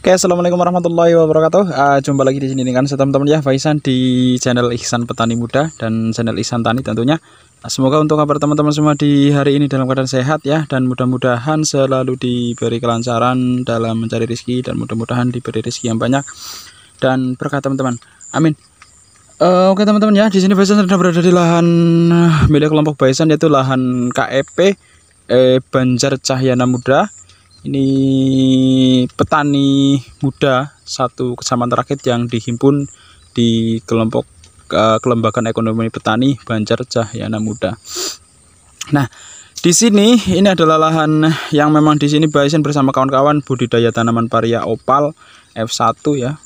Oke, assalamualaikum warahmatullahi wabarakatuh. Uh, jumpa lagi di sini dengan saya teman-teman ya Faisan di channel Ihsan Petani Muda dan channel Ihsan Tani tentunya. Ah, semoga untuk kabar teman-teman semua di hari ini dalam keadaan sehat ya dan mudah-mudahan selalu diberi kelancaran dalam mencari rezeki dan mudah-mudahan diberi rezeki yang banyak dan berkah teman-teman. Amin. Uh, Oke teman-teman ya, di sini Faisan sudah berada di lahan milik kelompok Faisan yaitu lahan KEP eh, Banjar Cahyana Muda ini petani muda satu kecamatan rakit yang dihimpun di kelompok eh, kelembagaan ekonomi petani Banjar Cahyana Muda. Nah, di sini ini adalah lahan yang memang di sini Baisen bersama kawan-kawan budidaya tanaman paria opal F1 ya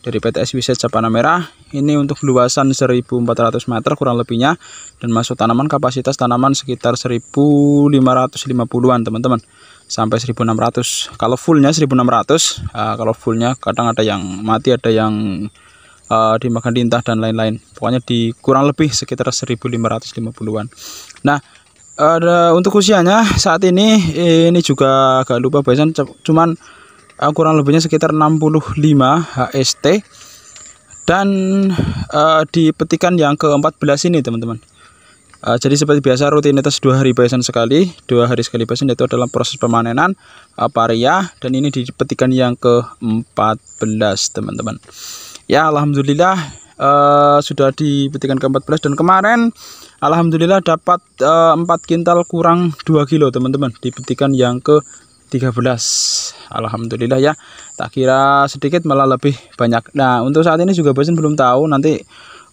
dari PT SWC Japana Merah ini untuk luasan 1400 meter kurang lebihnya dan masuk tanaman kapasitas tanaman sekitar 1550-an teman-teman sampai 1600 kalau fullnya 1600 uh, ah, kalau fullnya kadang ada yang mati ada yang uh, dimakan lintah dan lain-lain pokoknya di kurang lebih sekitar 1550-an nah ada uh, untuk usianya saat ini ini juga gak lupa bahasan cuman uh, kurang lebihnya sekitar 65 HST dan uh, di petikan yang ke-14 ini teman-teman uh, jadi seperti biasa rutinitas dua hari biasan sekali dua hari sekali biasan itu dalam proses pemanenan uh, eh, paria dan ini di petikan yang ke-14 teman-teman ya Alhamdulillah Uh, sudah di petikan ke-14 dan kemarin alhamdulillah dapat uh, 4 kintal kurang 2 kilo teman-teman di petikan yang ke 13 Alhamdulillah ya tak kira sedikit malah lebih banyak nah untuk saat ini juga bosan belum tahu nanti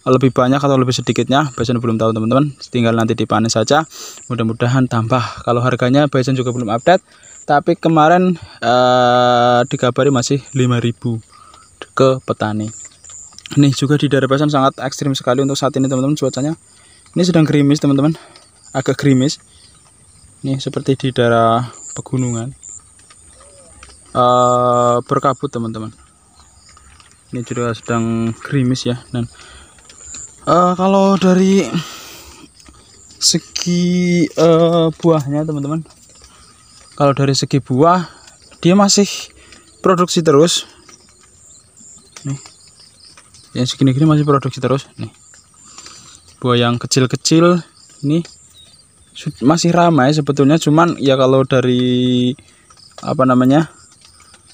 lebih banyak atau lebih sedikitnya bosan belum tahu teman-teman tinggal nanti dipanen saja mudah-mudahan tambah kalau harganya bosan juga belum update tapi kemarin eh, dikabari masih 5000 ke petani ini juga di daerah bosan sangat ekstrim sekali untuk saat ini teman-teman cuacanya ini sedang gerimis teman-teman agak gerimis ini seperti di daerah pegunungan Eh, berkabut teman-teman ini juga sedang gerimis ya dan uh, eh, kalau dari segi uh, buahnya teman-teman kalau dari segi buah dia masih produksi terus nih yang segini-gini masih produksi terus nih buah yang kecil-kecil ini masih ramai sebetulnya cuman ya kalau dari apa namanya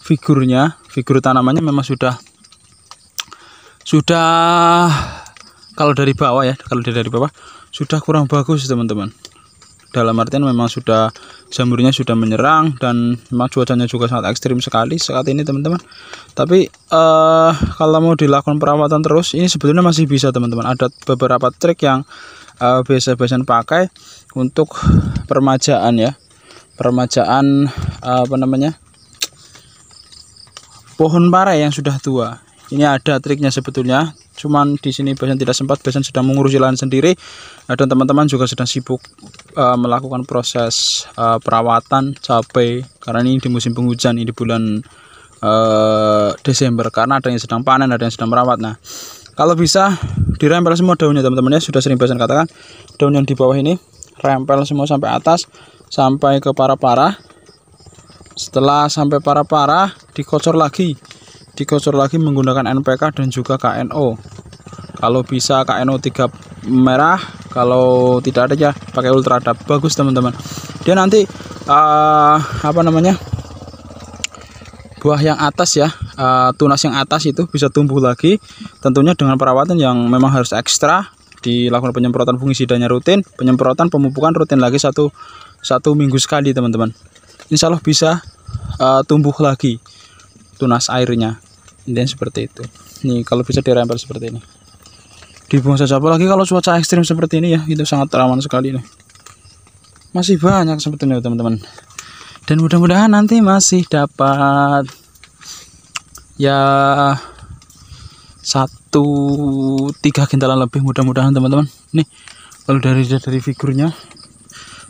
figurnya figur tanamannya memang sudah sudah kalau dari bawah ya kalau dari bawah sudah kurang bagus teman-teman dalam artian memang sudah jamurnya sudah menyerang dan memang cuacanya juga sangat ekstrim sekali saat ini teman-teman tapi uh, kalau mau dilakukan perawatan terus ini sebetulnya masih bisa teman-teman ada beberapa trik yang uh, biasa-biasa pakai untuk permajaan ya permajaan uh, apa namanya pohon pare yang sudah tua ini ada triknya sebetulnya cuman di sini besan tidak sempat besan sedang mengurusi lahan sendiri dan teman-teman juga sedang sibuk uh, melakukan proses uh, perawatan cabai karena ini di musim penghujan ini di bulan uh, Desember karena ada yang sedang panen ada yang sedang merawat nah kalau bisa dirempel semua daunnya teman-teman ya sudah sering besan katakan daun yang di bawah ini rempel semua sampai atas sampai ke para-para setelah sampai parah-parah dikocor lagi dikocor lagi menggunakan NPK dan juga KNO kalau bisa KNO 3 merah kalau tidak ada ya pakai ultradap bagus teman-teman dia nanti uh, apa namanya buah yang atas ya uh, tunas yang atas itu bisa tumbuh lagi tentunya dengan perawatan yang memang harus ekstra dilakukan penyemprotan fungisidanya rutin penyemprotan pemupukan rutin lagi satu satu minggu sekali teman-teman insya Allah bisa uh, tumbuh lagi tunas airnya intinya seperti itu nih kalau bisa dirempel seperti ini dibuang saja apalagi kalau cuaca ekstrim seperti ini ya itu sangat rawan sekali nih masih banyak seperti ini, teman-teman dan mudah-mudahan nanti masih dapat ya satu tiga gintalan lebih mudah-mudahan teman-teman nih kalau dari dari figurnya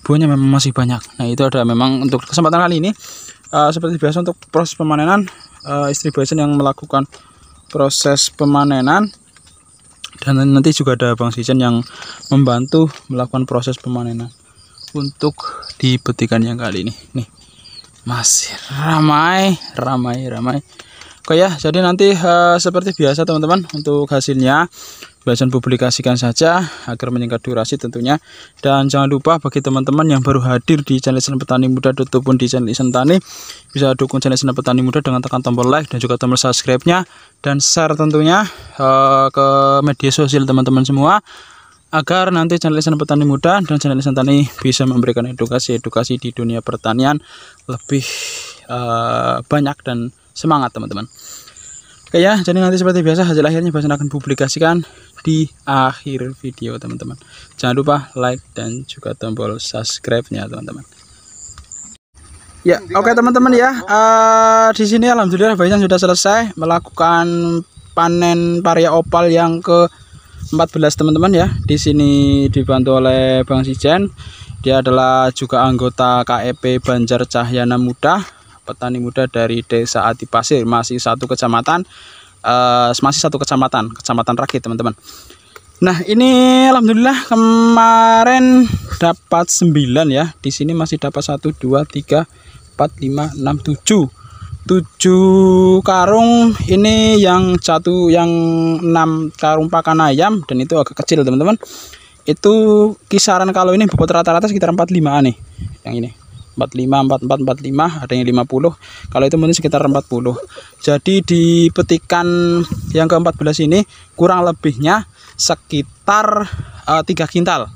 buahnya memang masih banyak nah itu ada memang untuk kesempatan kali ini uh, seperti biasa untuk proses pemanenan uh, istri Bison yang melakukan proses pemanenan dan nanti juga ada Bang Sijen yang membantu melakukan proses pemanenan untuk di petikan yang kali ini nih masih ramai ramai ramai Oke ya, jadi nanti uh, seperti biasa teman-teman untuk hasilnya bahasan publikasikan saja agar menyingkat durasi tentunya dan jangan lupa bagi teman-teman yang baru hadir di channel Islam Petani Muda ataupun di channel Islam Tani bisa dukung channel Islam Petani Muda dengan tekan tombol like dan juga tombol subscribe-nya dan share tentunya uh, ke media sosial teman-teman semua agar nanti channel Lisan Petani Muda dan channel Lisan Tani bisa memberikan edukasi-edukasi di dunia pertanian lebih uh, banyak dan semangat teman-teman. Oke ya, jadi nanti seperti biasa hasil akhirnya bahasa akan publikasikan di akhir video teman-teman jangan lupa like dan juga tombol subscribe-nya teman-teman ya oke okay, teman-teman ya uh, di sini alhamdulillah banyak sudah selesai melakukan panen paria opal yang ke 14 teman-teman ya di sini dibantu oleh Bang Sijen dia adalah juga anggota KEP Banjar Cahyana Muda petani muda dari Desa Ati Pasir masih satu kecamatan uh, masih satu kecamatan kecamatan Rakit teman-teman nah ini alhamdulillah kemarin dapat 9 ya di sini masih dapat 1 2 3 4 5 6 7 7 karung ini yang satu yang 6 karung pakan ayam dan itu agak kecil teman-teman itu kisaran kalau ini bobot rata-rata sekitar 45an nih yang ini 45 44 45 ada yang 50 kalau itu mungkin sekitar 40 jadi di petikan yang ke-14 ini kurang lebihnya sekitar uh, eh, 3 kintal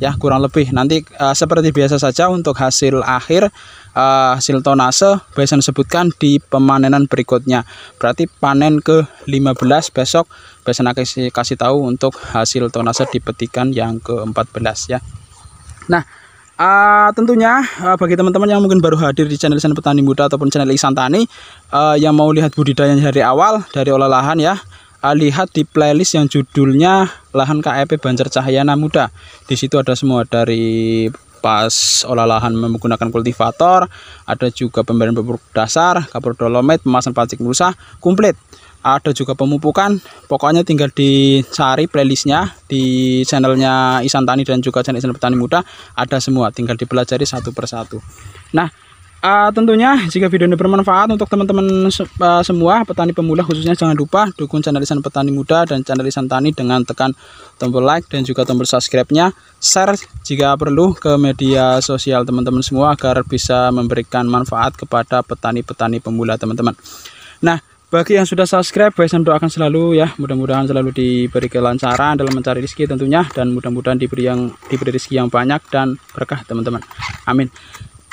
ya kurang lebih nanti uh, seperti biasa saja untuk hasil akhir uh, hasil tonase biasanya disebutkan di pemanenan berikutnya berarti panen ke 15 besok biasanya kasih, kasih tahu untuk hasil tonase di petikan yang ke-14 ya nah Uh, tentunya uh, bagi teman-teman yang mungkin baru hadir di channel Isan Petani Muda ataupun channel Isan Tani uh, yang mau lihat budidaya dari awal dari olah lahan ya uh, lihat di playlist yang judulnya lahan KEP Banjar Cahyana Muda di situ ada semua dari pas olah lahan menggunakan kultivator ada juga pemberian pupuk dasar kapur dolomit pemasan plastik berusaha komplit ada juga pemupukan pokoknya tinggal dicari playlistnya di channelnya Isan Tani dan juga channel Isan Petani Muda ada semua tinggal dipelajari satu persatu nah uh, tentunya jika video ini bermanfaat untuk teman-teman uh, semua petani pemula khususnya jangan lupa dukung channel Isan Petani Muda dan channel Isan Tani dengan tekan tombol like dan juga tombol subscribe-nya share jika perlu ke media sosial teman-teman semua agar bisa memberikan manfaat kepada petani-petani pemula teman-teman nah bagi yang sudah subscribe saya doakan selalu ya mudah-mudahan selalu diberi kelancaran dalam mencari rezeki tentunya dan mudah-mudahan diberi yang diberi rezeki yang banyak dan berkah teman-teman amin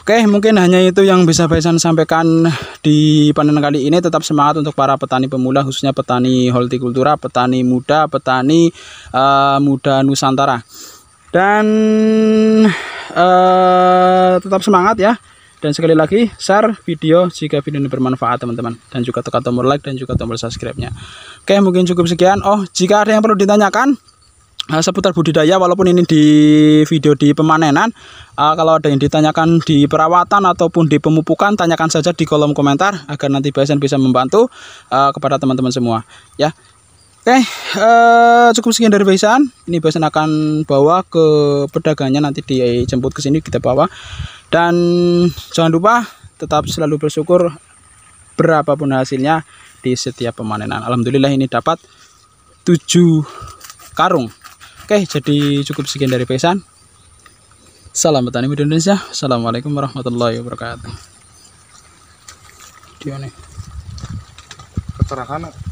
Oke mungkin hanya itu yang bisa Baisam sampaikan di panen kali ini tetap semangat untuk para petani pemula khususnya petani hortikultura petani muda petani uh, muda Nusantara dan uh, tetap semangat ya dan sekali lagi, share video jika video ini bermanfaat teman-teman. Dan juga tekan tombol like dan juga tombol subscribe-nya. Oke, mungkin cukup sekian. Oh, jika ada yang perlu ditanyakan, eh, seputar budidaya walaupun ini di video di pemanenan uh, kalau ada yang ditanyakan di perawatan ataupun di pemupukan tanyakan saja di kolom komentar agar nanti BSN bisa membantu uh, kepada teman-teman semua ya oke okay, uh, cukup sekian dari BSN ini BSN akan bawa ke pedagangnya nanti dijemput ke sini kita bawa dan jangan lupa tetap selalu bersyukur berapapun hasilnya di setiap pemanenan Alhamdulillah ini dapat 7 karung Oke jadi cukup sekian dari pesan Salam petani Indonesia Assalamualaikum warahmatullahi wabarakatuh Dia nih Keterangan